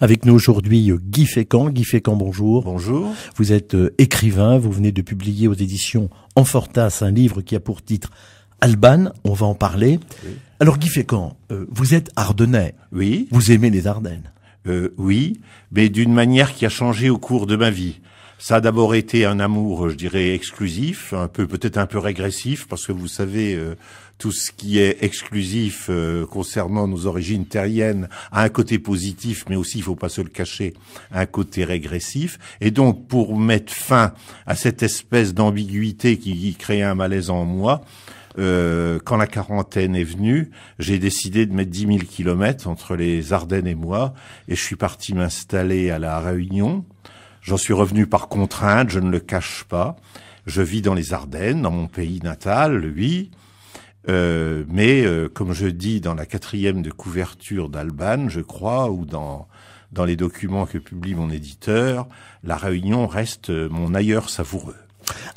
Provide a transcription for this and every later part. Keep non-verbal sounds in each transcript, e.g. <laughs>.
Avec nous aujourd'hui euh, Guy Fécamp. Guy Fécamp, bonjour. Bonjour. Vous êtes euh, écrivain, vous venez de publier aux éditions Enfortas un livre qui a pour titre Alban, on va en parler. Alors Guy Fécamp, euh, vous êtes ardennais. Oui. Vous aimez les Ardennes. oui, mais d'une manière qui a changé au cours de ma vie. Ça a d'abord été un amour, je dirais, exclusif, un peu peut-être un peu régressif, parce que vous savez, euh, tout ce qui est exclusif euh, concernant nos origines terriennes a un côté positif, mais aussi, il faut pas se le cacher, un côté régressif. Et donc, pour mettre fin à cette espèce d'ambiguïté qui, qui crée un malaise en moi, euh, quand la quarantaine est venue, j'ai décidé de mettre 10 000 kilomètres entre les Ardennes et moi, et je suis parti m'installer à la Réunion, J'en suis revenu par contrainte, je ne le cache pas. Je vis dans les Ardennes, dans mon pays natal, oui. Euh, mais euh, comme je dis dans la quatrième de couverture d'Alban, je crois, ou dans dans les documents que publie mon éditeur, la Réunion reste euh, mon ailleurs savoureux.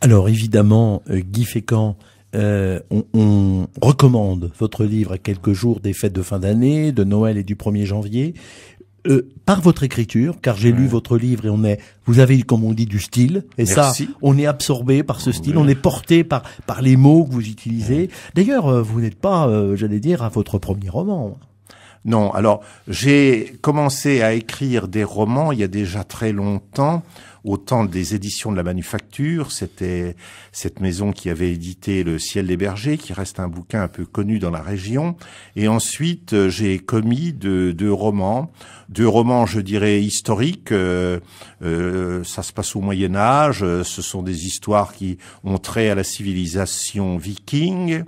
Alors évidemment, Guy Fécamp, euh, on, on, recommande votre livre à quelques jours des fêtes de fin d'année, de Noël et du 1er janvier. Euh, par votre écriture, car j'ai lu votre livre et on est, vous avez comme on dit du style, et ça, on est absorbé par ce style, on est porté par par les mots que vous utilisez. D'ailleurs, euh, vous n'êtes pas, euh, j'allais dire, à votre premier roman. Non, alors j'ai commencé à écrire des romans il y a déjà très longtemps au temps des éditions de la Manufacture. C'était cette maison qui avait édité Le ciel des bergers, qui reste un bouquin un peu connu dans la région. Et ensuite, euh, j'ai commis deux, romans, deux romans, je dirais, historiques. Euh, euh, ça se passe au Moyen Âge. Ce sont des histoires qui ont trait à la civilisation viking.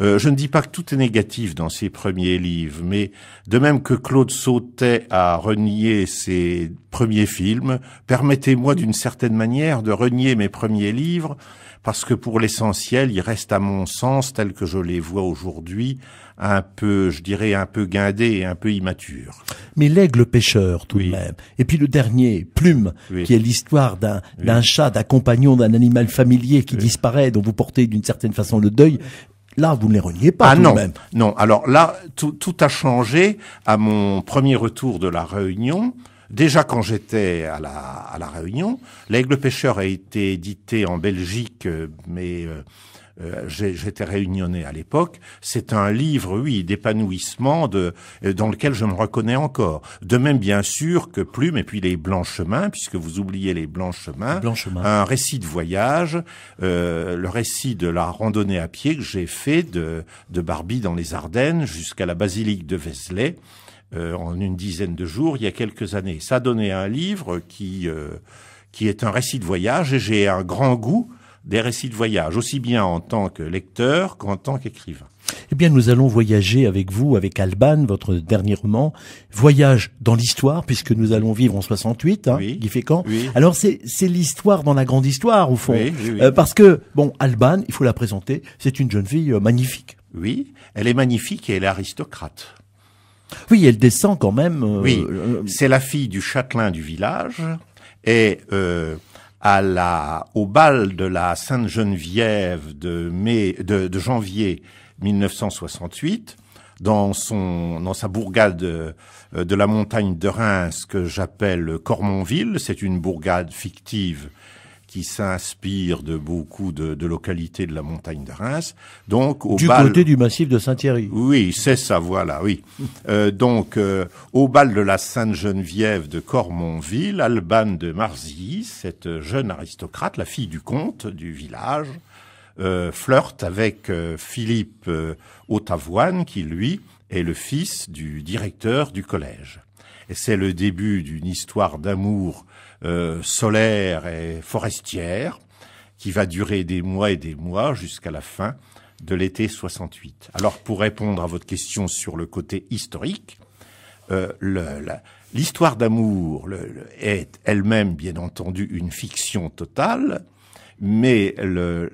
Euh, je ne dis pas que tout est négatif dans ses premiers livres, mais de même que Claude Sautet a renié ses premiers films, permettez-moi d'une certaine manière de renier mes premiers livres, parce que pour l'essentiel, ils restent à mon sens, tels que je les vois aujourd'hui, un peu, je dirais, un peu guindés et un peu immatures. Mais l'aigle pêcheur, tout de même. Et puis le dernier, Plume, qui est l'histoire d'un chat, d'un compagnon, d'un animal familier qui disparaît, dont vous portez d'une certaine façon le deuil. Là, vous ne les reniez pas ah, non, même. Non, alors là, tout, a changé à mon premier retour de la Réunion. Déjà quand j'étais à la, à Réunion, l'Aigle pêcheur a été édité en Belgique, euh, mais euh, euh, j'étais réunionné à l'époque. C'est un livre, oui, d'épanouissement dans lequel je me reconnais encore. De même, bien sûr, que Plume et puis les Blancs Chemins, puisque vous oubliez les Blancs Chemins, un récit de voyage, le récit de la randonnée à pied que j'ai fait de, de Barbie dans les Ardennes jusqu'à la basilique de Vézelay. Euh, en une dizaine de jours il y a quelques années. Ça donné un livre qui, euh, qui est un récit de voyage et j'ai un grand goût des récits de voyage, aussi bien en tant que lecteur qu'en tant qu'écrivain. Eh bien, nous allons voyager avec vous, avec Alban, votre dernier roman, Voyage dans l'histoire, puisque nous allons vivre en 68, hein, oui, Guy Alors, c'est, l'histoire dans la grande histoire, au fond. Euh, parce que, bon, Alban, il faut la présenter, c'est une jeune fille magnifique. Oui, elle est magnifique et elle est aristocrate. Oui, elle descend quand même. Euh, oui, euh, c'est la fille du châtelain du village et euh, à la au bal de la Sainte Geneviève de mai de, de janvier 1968 dans son dans sa bourgade de la montagne de Reims que j'appelle Cormonville, c'est une bourgade fictive qui s'inspire de beaucoup de, localités de la montagne de Reims. Donc au du côté du massif de Saint-Thierry. Oui, c'est ça, voilà, oui. <laughs> Euh, donc euh, au bal de la Sainte-Geneviève de Cormonville, Alban de Marzy, cette jeune aristocrate, la fille du comte du village, euh, flirte avec euh, Philippe Hautavoine, qui lui est le fils du directeur du collège c'est le début d'une histoire d'amour euh, solaire et forestière qui va durer des mois et des mois jusqu'à la fin de l'été 68. Alors pour répondre à votre question sur le côté historique, euh, l'histoire d'amour est elle-même bien entendu une fiction totale, mais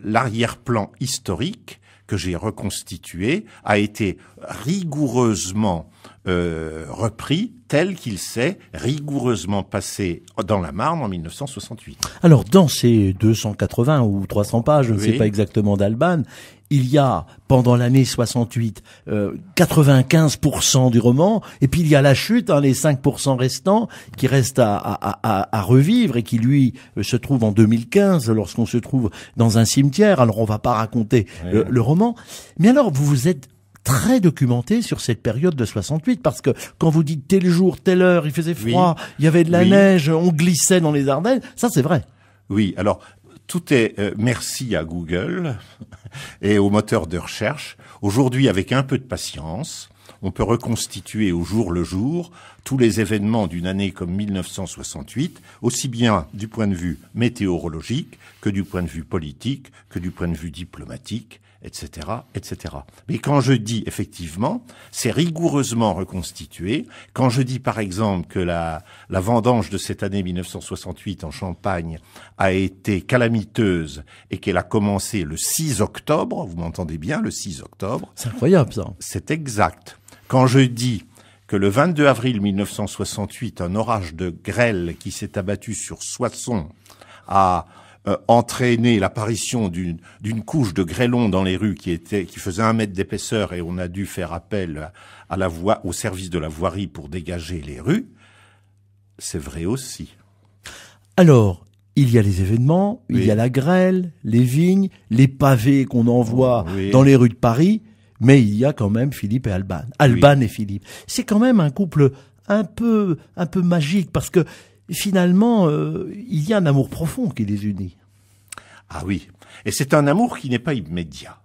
l'arrière-plan historique que j'ai reconstitué a été rigoureusement euh, repris tel qu'il s'est rigoureusement passé dans la Marne en 1968. Alors dans ces 280 ou 300 pages, je ne sais pas exactement d'Alban, il y a pendant l'année 68 95% euh, du roman, et puis il y a la chute, hein, les 5% restants qui restent à, revivre et qui lui euh, se trouve en 2015 lorsqu'on se trouve dans un cimetière. Alors on va pas raconter le roman, mais alors vous vous êtes très documenté sur cette période de 68 parce que quand vous dites tel jour, telle heure, il faisait froid, il y avait de la neige, on glissait dans les Ardennes, ça c'est vrai. Oui, alors tout est euh, merci à Google <laughs> et aux moteurs de recherche. Aujourd'hui, avec un peu de patience, on peut reconstituer au jour le jour tous les événements d'une année comme 1968, aussi bien du point de vue météorologique que du point de vue politique, que du point de vue diplomatique etc., etc. Mais quand je dis effectivement, c'est rigoureusement reconstitué. Quand je dis par exemple que la, la vendange de cette année 1968 en Champagne a été calamiteuse et qu'elle a commencé le 6 octobre, vous m'entendez bien, le 6 octobre. C'est incroyable ça. C'est exact. Quand je dis que le 22 avril 1968, un orage de grêle qui s'est abattu sur Soissons a euh, entraîner l'apparition d'une, couche de grêlons dans les rues qui était qui faisait un mètre d'épaisseur et on a dû faire appel à la voie, au service de la voirie pour dégager les rues, c'est vrai aussi. Alors, il y a les événements, il y a la grêle, les vignes, les pavés qu'on envoie oh, dans les rues de Paris, mais il y a quand même Philippe et Alban. Alban et Philippe. C'est quand même un couple un peu un peu magique parce que finalement, euh, il y a un amour profond qui les unit. Ah oui, et c'est un amour qui n'est pas immédiat.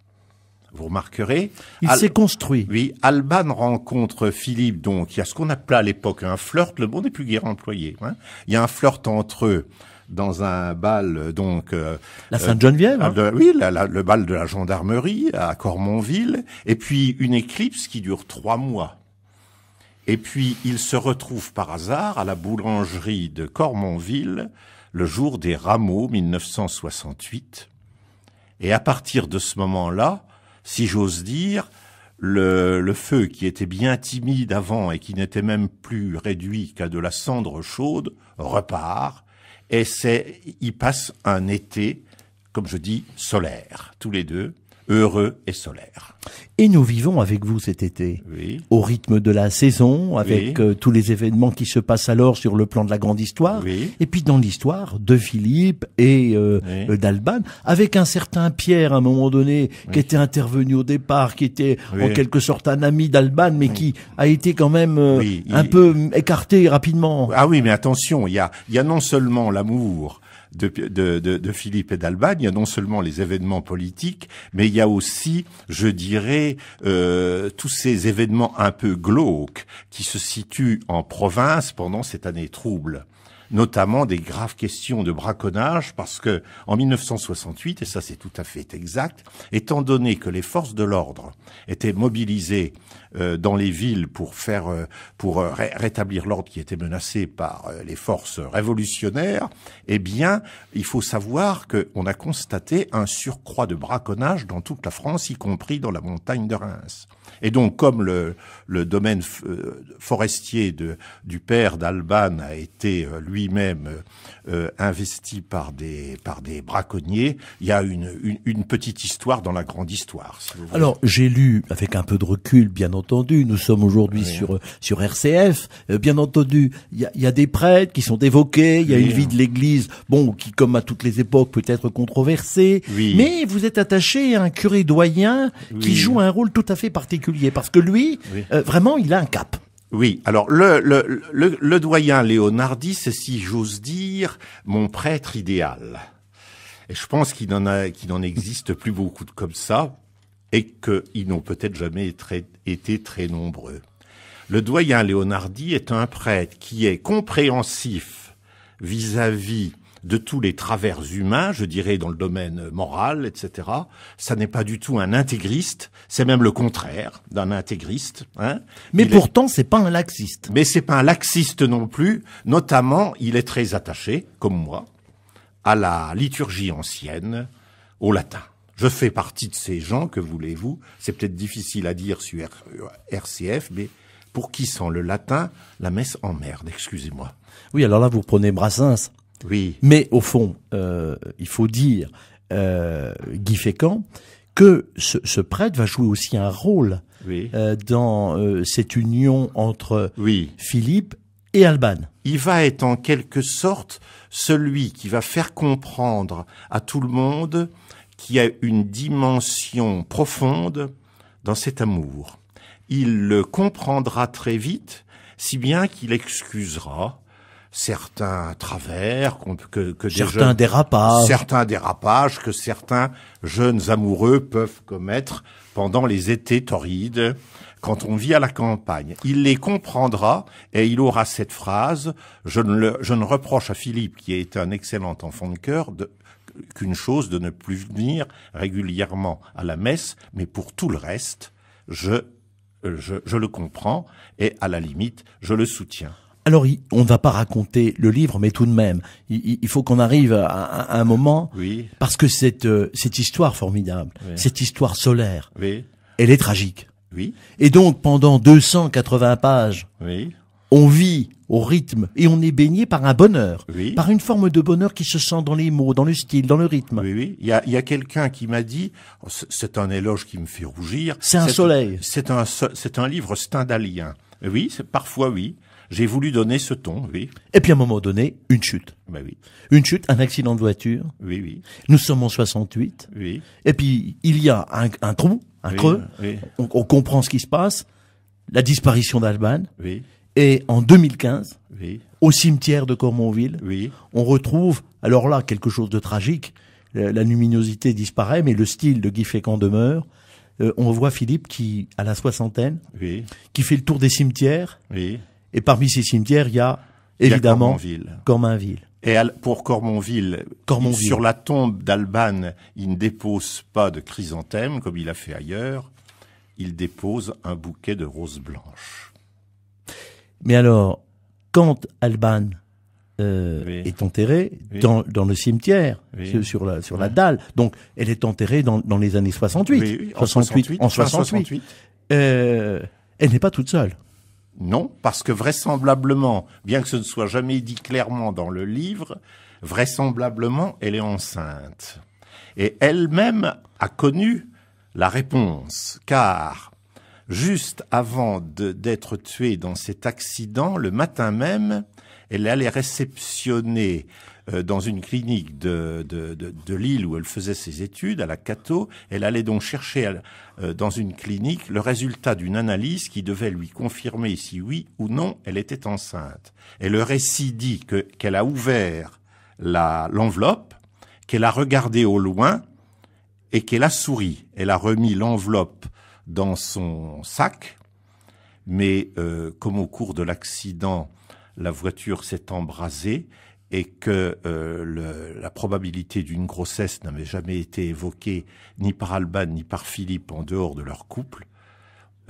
Vous remarquerez. Il s'est construit. Oui, Alban rencontre Philippe, donc il y a ce qu'on appelait à l'époque un flirt, le bon n'est plus guère employé. Hein. Il y a un flirt entre eux dans un bal donc euh, la euh, Sainte-Geneviève hein. oui le bal de la gendarmerie à Cormonville et puis une éclipse qui dure trois mois et puis, il se retrouve par hasard à la boulangerie de Cormonville le jour des rameaux 1968. Et à partir de ce moment-là, si j'ose dire, le, feu qui était bien timide avant et qui n'était même plus réduit qu'à de la cendre chaude repart et c'est, il passe un été, comme je dis, solaire, tous les deux heureux et solaire. Et nous vivons avec vous cet été, au rythme de la saison, avec euh, tous les événements qui se passent alors sur le plan de la grande histoire, et puis dans l'histoire de Philippe et euh, d'Alban, avec un certain Pierre à un moment donné, qui était intervenu au départ, qui était en quelque sorte un ami d'Alban, mais qui a été quand même euh, un peu mm, écarté rapidement. Ah oui, mais attention, il y a, y a non seulement l'amour, de, de, de, Philippe et d'Albanie, il y a non seulement les événements politiques, mais il y a aussi, je dirais, euh, tous ces événements un peu glauques qui se situent en province pendant cette année trouble notamment des graves questions de braconnage, parce que en 1968, et ça c'est tout à fait exact, étant donné que les forces de l'ordre étaient mobilisées euh, dans les villes pour faire euh, pour euh, rétablir l'ordre qui était menacé par les forces révolutionnaires, eh bien, il faut savoir qu'on a constaté un surcroît de braconnage dans toute la France, y compris dans la montagne de Reims. Et donc, comme le, le domaine forestier de, du père d'Alban a été lui-même investi par des, par des braconniers, il y a une, une, petite histoire dans la grande histoire. Alors, j'ai lu avec un peu de recul, bien entendu, entendu. Nous sommes aujourd'hui sur sur RCF. Euh, bien entendu, il y a, des prêtres qui sont évoqués. Il y a une vie de l'Église, bon, qui comme à toutes les époques peut être controversée. Mais vous êtes attaché à un curé doyen qui joue un rôle tout à fait particulier parce que lui, euh, vraiment, il a un cap. Oui, alors le, doyen Léonardi, c'est si j'ose dire mon prêtre idéal. Et je pense qu'il n'en existe plus beaucoup comme ça, et qu'ils n'ont peut-être jamais été très nombreux. Le doyen Léonardi est un prêtre qui est compréhensif vis-à-vis de tous les travers humains, je dirais dans le domaine moral, etc. Ça n'est pas du tout un intégriste, c'est même le contraire d'un intégriste. Hein. Mais pourtant, c'est pas un laxiste. Mais c'est pas un laxiste non plus. Notamment, il est très attaché, comme moi, à la liturgie ancienne, au latin. Je fais partie de ces gens, que voulez-vous C'est peut-être difficile à dire sur RCF, euh, mais pour qui sent le latin, la messe emmerde, excusez-moi. Oui, alors là, vous prenez Brassens. Oui. Mais au fond, euh, il faut dire, euh, Guy Fécamp, que ce, prêtre va jouer aussi un rôle euh, dans cette union entre Philippe et Alban. Il va être en quelque sorte celui qui va faire comprendre à tout le monde qui a une dimension profonde dans cet amour. Il le comprendra très vite, si bien qu'il excusera certains travers que, que certains jeunes, dérapages certains dérapages que certains jeunes amoureux peuvent commettre pendant les étés torrides quand on vit à la campagne. Il les comprendra et il aura cette phrase je ne, je ne reproche à Philippe qui est un excellent enfant de cœur de qu'une chose de ne plus venir régulièrement à la messe, mais pour tout le reste, je, euh, je, le comprends et à la limite, je le soutiens. Alors, on ne va pas raconter le livre, mais tout de même, il, faut qu'on arrive à, un moment, parce que cette, euh, cette histoire formidable, cette histoire solaire, oui. elle est tragique. Oui. Et donc, pendant 280 pages, oui on vit au rythme et on est baigné par un bonheur, par une forme de bonheur qui se sent dans les mots, dans le style, dans le rythme. Oui, oui. Il y a, y a quelqu'un qui m'a dit, oh, c'est un éloge qui me fait rougir. C'est un soleil. C'est un, c'est un livre stendhalien. Oui, parfois oui. J'ai voulu donner ce ton, oui. Et puis à un moment donné, une chute. Ben oui. Une chute, un accident de voiture. Oui, oui. Nous sommes en 68. Oui. Et puis il y a un, trou, un creux. Oui. On, on comprend ce qui se passe. La disparition d'Alban. Oui. Et en 2015, au cimetière de Cormonville, on retrouve, alors là, quelque chose de tragique. La luminosité disparaît, mais le style de Guy Fécamp demeure. Euh, on voit Philippe qui à la soixantaine, qui fait le tour des cimetières. Et parmi ces cimetières, il y a évidemment Et pour Cormonville, sur la tombe d'Alban, il ne dépose pas de chrysanthème comme il a fait ailleurs. Il dépose un bouquet de roses blanches. Mais alors, quand Alban euh, est enterrée dans, le cimetière, sur, la, sur la dalle. Donc, elle est enterrée dans, les années 68. En 68, 68, En 68. Euh, elle n'est pas toute seule. Non, parce que vraisemblablement, bien que ce ne soit jamais dit clairement dans le livre, vraisemblablement, elle est enceinte. Et elle-même a connu la réponse, car juste avant d'être tuée dans cet accident, le matin même, elle allait réceptionner euh, dans une clinique de, de, de, de Lille où elle faisait ses études, à la Cato. Elle allait donc chercher euh, dans une clinique le résultat d'une analyse qui devait lui confirmer si oui ou non elle était enceinte. Et le récit dit qu'elle a ouvert l'enveloppe, qu'elle a regardé au loin et qu'elle a souri. Elle a remis l'enveloppe dans son sac, mais euh, comme au cours de l'accident, la voiture s'est embrasée et que euh, la probabilité d'une grossesse n'avait jamais été évoquée ni par Alban ni par Philippe en dehors de leur couple,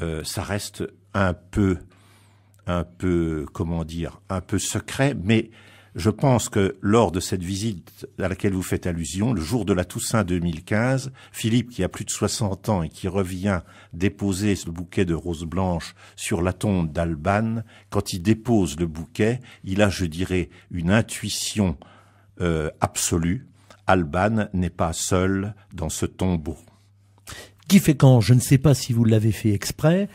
euh, ça reste un peu, un peu, comment dire, un peu secret, mais je pense que lors de cette visite à laquelle vous faites allusion, le jour de la Toussaint 2015, Philippe, qui a plus de 60 ans et qui revient déposer ce bouquet de roses blanches sur la tombe d'Alban, quand il dépose le bouquet, il a, je dirais, une intuition euh, absolue. Alban n'est pas seul dans ce tombeau. Qui fait quand je ne sais pas si vous l'avez fait exprès,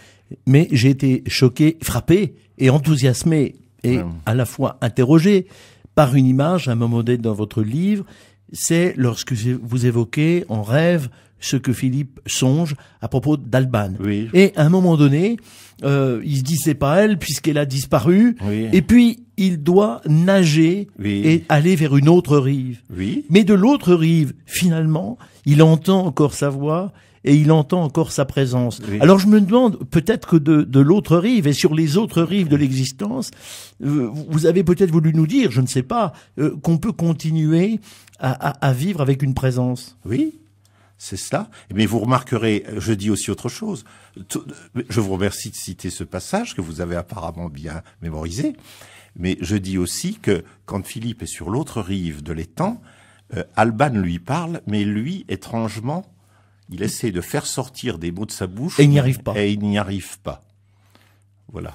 mais j'ai été choqué, frappé et enthousiasmé et à la fois interrogé par une image à un moment donné dans votre livre, c'est lorsque vous évoquez en rêve ce que Philippe songe à propos d'Alban. Et à un moment donné, euh, il se dit c'est pas elle puisqu'elle a disparu. Et puis il doit nager et aller vers une autre rive. Mais de l'autre rive, finalement, il entend encore sa voix et il entend encore sa présence. Alors je me demande, peut-être que de, l'autre rive et sur les autres rives de l'existence, euh, vous avez peut-être voulu nous dire, je ne sais pas, euh, qu'on peut continuer à, vivre avec une présence. Oui, c'est cela. Mais vous remarquerez, je dis aussi autre chose. Je vous remercie de citer ce passage que vous avez apparemment bien mémorisé. Mais je dis aussi que quand Philippe est sur l'autre rive de l'étang, euh, Alban lui parle, mais lui, étrangement, il essaie de faire sortir des mots de sa bouche. Et il n'y arrive pas. Et il n'y arrive pas. Voilà.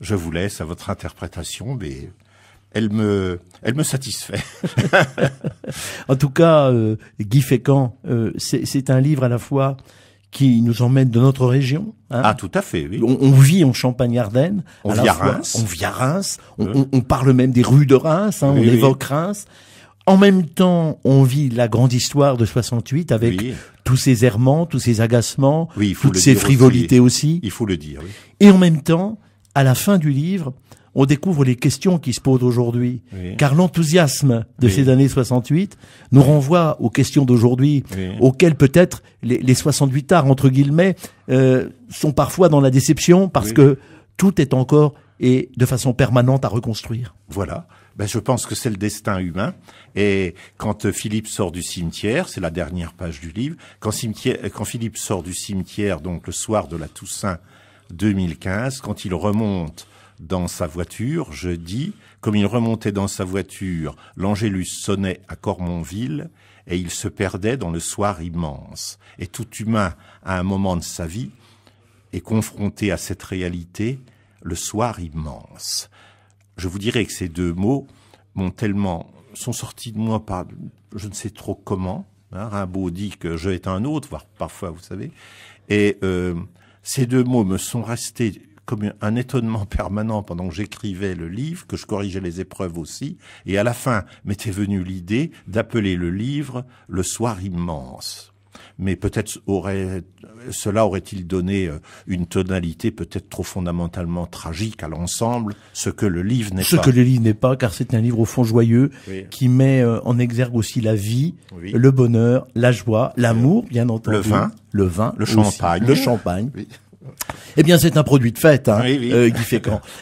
Je vous laisse à votre interprétation, mais elle me, elle me satisfait. <laughs> en tout cas, euh, Guy Fécamp, euh, c'est un livre à la fois qui nous emmène de notre région. Hein. Ah, tout à fait, oui. On, vit en Champagne-Ardenne. On, vit à Reims. On vit à Reims. On, parle même des rues de Reims. Hein, on évoque Reims. En même temps, on vit la grande histoire de 68 avec tous ces errements, tous ces agacements, toutes ces frivolités aussi, Il faut le dire. Oui. Et en même temps, à la fin du livre, on découvre les questions qui se posent aujourd'hui. Car l'enthousiasme de ces années 68 nous renvoie aux questions d'aujourd'hui, auxquelles peut-être les, les 68 arts, entre guillemets, euh, sont parfois dans la déception parce que tout est encore et de façon permanente à reconstruire. Voilà ben, Je pense que c'est le destin humain. Et quand euh, Philippe sort du cimetière, c'est la dernière page du livre, quand, euh, Philippe sort du cimetière, donc le soir de la Toussaint 2015, quand il remonte dans sa voiture, je dis, comme il remontait dans sa voiture, l'Angélus sonnait à Cormonville et il se perdait dans le soir immense. Et tout humain, à un moment de sa vie, est confronté à cette réalité, le soir immense je vous dirais que ces deux mots m'ont tellement sont sortis de moi par je ne sais trop comment. Hein, Rimbaud dit que je est un autre, voire parfois, vous savez. Et euh, ces deux mots me sont restés comme un étonnement <laughs> permanent pendant que j'écrivais le livre, que je corrigeais les épreuves aussi. Et à la fin, m'était venue l'idée d'appeler le livre Le Soir immense mais peut-être aurait, cela aurait-il donné euh, une tonalité peut-être trop fondamentalement tragique à l'ensemble, ce que le livre n'est pas. Ce que le livre n'est pas, car c'est un livre au fond joyeux qui met euh, en exergue aussi la vie, le bonheur, la joie, l'amour, bien entendu, le vin, le vin, le champagne, le champagne. Eh bien, c'est un produit de fête, hein, euh,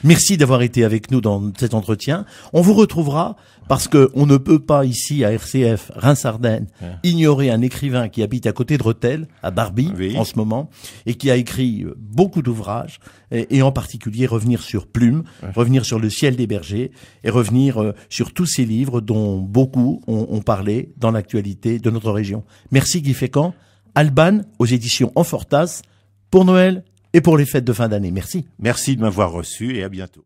Merci d'avoir été avec nous dans cet entretien. On vous retrouvera parce que on ne peut pas ici à RCF Reims-Ardennes ignorer un écrivain qui habite à côté de Rethel, à Barbie, en ce moment, et qui a écrit euh, beaucoup d'ouvrages, et, en particulier revenir sur Plume, revenir sur Le ciel des bergers, et revenir euh, sur tous ces livres dont beaucoup ont, ont parlé dans l'actualité de notre région. Merci Guy Fécamp. Alban aux éditions Enfortas pour Noël et pour les fêtes de fin d'année. Merci. Merci de m'avoir reçu et à bientôt.